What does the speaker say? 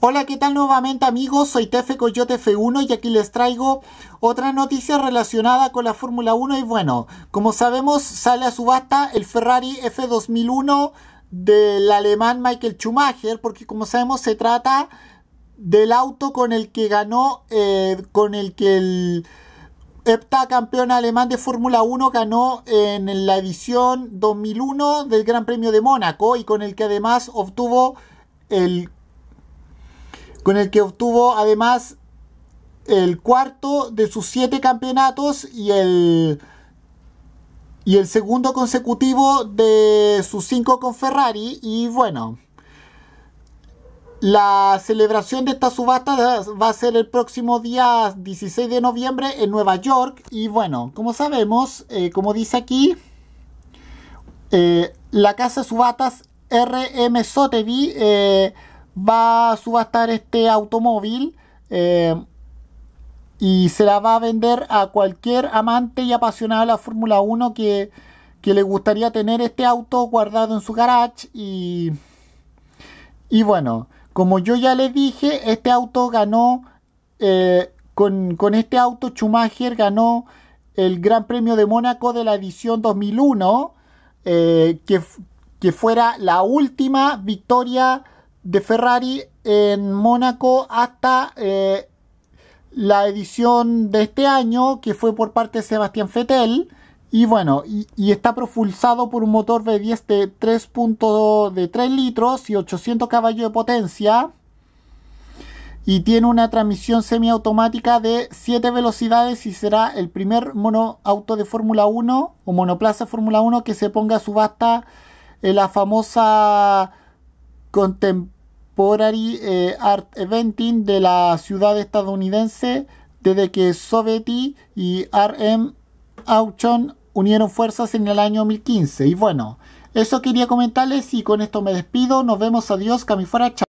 Hola, ¿qué tal nuevamente amigos? Soy Tefe Coyote F1 y aquí les traigo otra noticia relacionada con la Fórmula 1 y bueno, como sabemos sale a subasta el Ferrari F2001 del alemán Michael Schumacher porque como sabemos se trata del auto con el que ganó, eh, con el que el campeón alemán de Fórmula 1 ganó en la edición 2001 del Gran Premio de Mónaco y con el que además obtuvo el con el que obtuvo además el cuarto de sus siete campeonatos y el, y el segundo consecutivo de sus cinco con Ferrari. Y bueno, la celebración de esta subasta va a ser el próximo día 16 de noviembre en Nueva York. Y bueno, como sabemos, eh, como dice aquí, eh, la casa de subatas RM Sotheby's eh, va a subastar este automóvil eh, y se la va a vender a cualquier amante y apasionado de la Fórmula 1 que, que, le gustaría tener este auto guardado en su garage y, y bueno, como yo ya les dije, este auto ganó, eh, con, este auto Schumacher ganó el Gran Premio de Mónaco de la edición 2001, eh, que, que fuera la última victoria de Ferrari en Mónaco hasta eh, la edición de este año, que fue por parte de Sebastián Fettel. Y bueno, y, está propulsado por un motor V10 de 3.3 de litros y 800 caballos de potencia. Y tiene una transmisión semiautomática de 7 velocidades y será el primer monoauto de Fórmula 1 o monoplaza Fórmula 1 que se ponga a subasta en la famosa contemporánea por Ari eh, Art Eventing de la ciudad estadounidense desde que Soveti y RM Auction unieron fuerzas en el año 2015. Y bueno, eso quería comentarles y con esto me despido. Nos vemos, adiós, Camifora. chao.